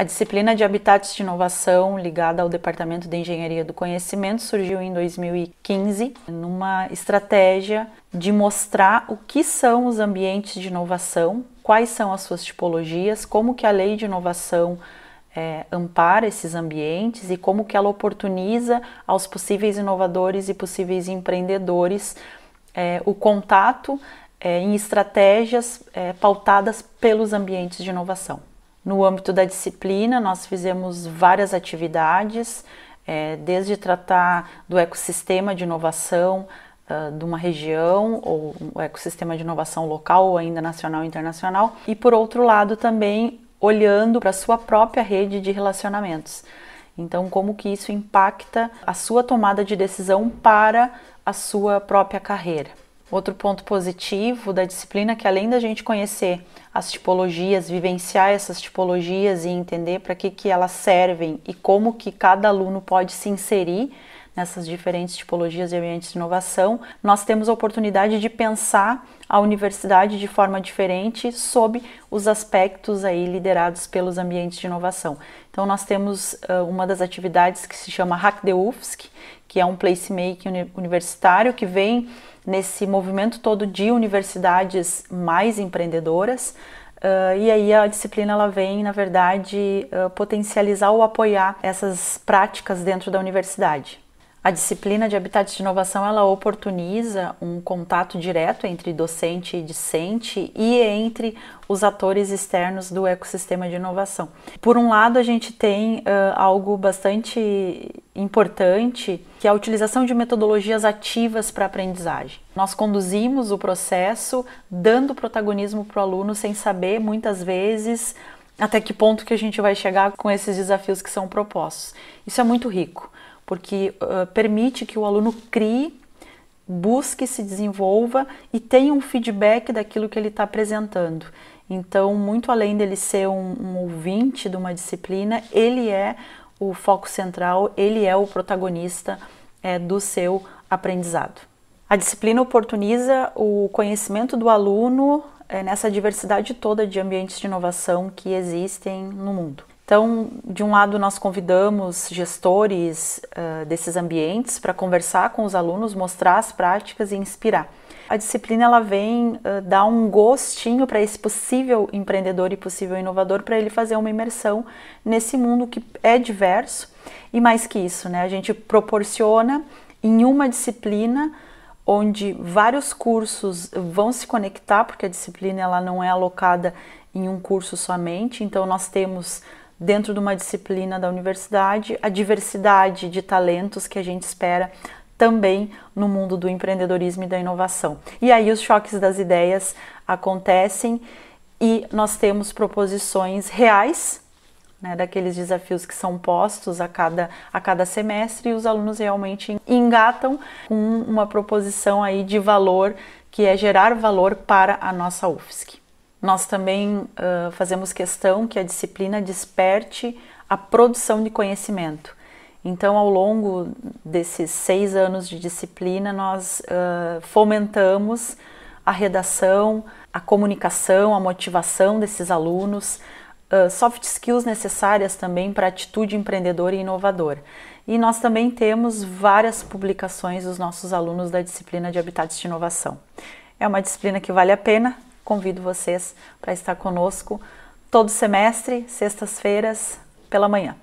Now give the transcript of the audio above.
A disciplina de habitats de inovação, ligada ao Departamento de Engenharia do Conhecimento, surgiu em 2015 numa estratégia de mostrar o que são os ambientes de inovação, quais são as suas tipologias, como que a lei de inovação é, ampara esses ambientes e como que ela oportuniza aos possíveis inovadores e possíveis empreendedores é, o contato é, em estratégias é, pautadas pelos ambientes de inovação. No âmbito da disciplina, nós fizemos várias atividades, é, desde tratar do ecossistema de inovação uh, de uma região, ou o ecossistema de inovação local, ou ainda nacional e internacional, e por outro lado também olhando para a sua própria rede de relacionamentos. Então, como que isso impacta a sua tomada de decisão para a sua própria carreira. Outro ponto positivo da disciplina é que além da gente conhecer as tipologias, vivenciar essas tipologias e entender para que, que elas servem e como que cada aluno pode se inserir nessas diferentes tipologias de ambientes de inovação, nós temos a oportunidade de pensar a universidade de forma diferente sob os aspectos aí liderados pelos ambientes de inovação. Então nós temos uh, uma das atividades que se chama Hack the UFSC, que é um placemaking universitário que vem nesse movimento todo de universidades mais empreendedoras. Uh, e aí a disciplina ela vem, na verdade, uh, potencializar ou apoiar essas práticas dentro da universidade. A disciplina de habitats de inovação ela oportuniza um contato direto entre docente e discente e entre os atores externos do ecossistema de inovação. Por um lado, a gente tem uh, algo bastante importante, que é a utilização de metodologias ativas para aprendizagem. Nós conduzimos o processo dando protagonismo para o aluno sem saber muitas vezes até que ponto que a gente vai chegar com esses desafios que são propostos. Isso é muito rico porque uh, permite que o aluno crie, busque, se desenvolva e tenha um feedback daquilo que ele está apresentando. Então, muito além dele ser um, um ouvinte de uma disciplina, ele é o foco central, ele é o protagonista é, do seu aprendizado. A disciplina oportuniza o conhecimento do aluno é, nessa diversidade toda de ambientes de inovação que existem no mundo. Então, de um lado, nós convidamos gestores uh, desses ambientes para conversar com os alunos, mostrar as práticas e inspirar. A disciplina ela vem uh, dar um gostinho para esse possível empreendedor e possível inovador para ele fazer uma imersão nesse mundo que é diverso e mais que isso, né? A gente proporciona em uma disciplina onde vários cursos vão se conectar, porque a disciplina ela não é alocada em um curso somente. Então nós temos dentro de uma disciplina da universidade, a diversidade de talentos que a gente espera também no mundo do empreendedorismo e da inovação. E aí os choques das ideias acontecem e nós temos proposições reais né, daqueles desafios que são postos a cada, a cada semestre e os alunos realmente engatam com uma proposição aí de valor que é gerar valor para a nossa UFSC. Nós também uh, fazemos questão que a disciplina desperte a produção de conhecimento. Então, ao longo desses seis anos de disciplina, nós uh, fomentamos a redação, a comunicação, a motivação desses alunos, uh, soft skills necessárias também para atitude empreendedora e inovadora. E nós também temos várias publicações dos nossos alunos da disciplina de Habitats de Inovação. É uma disciplina que vale a pena, convido vocês para estar conosco todo semestre, sextas-feiras, pela manhã.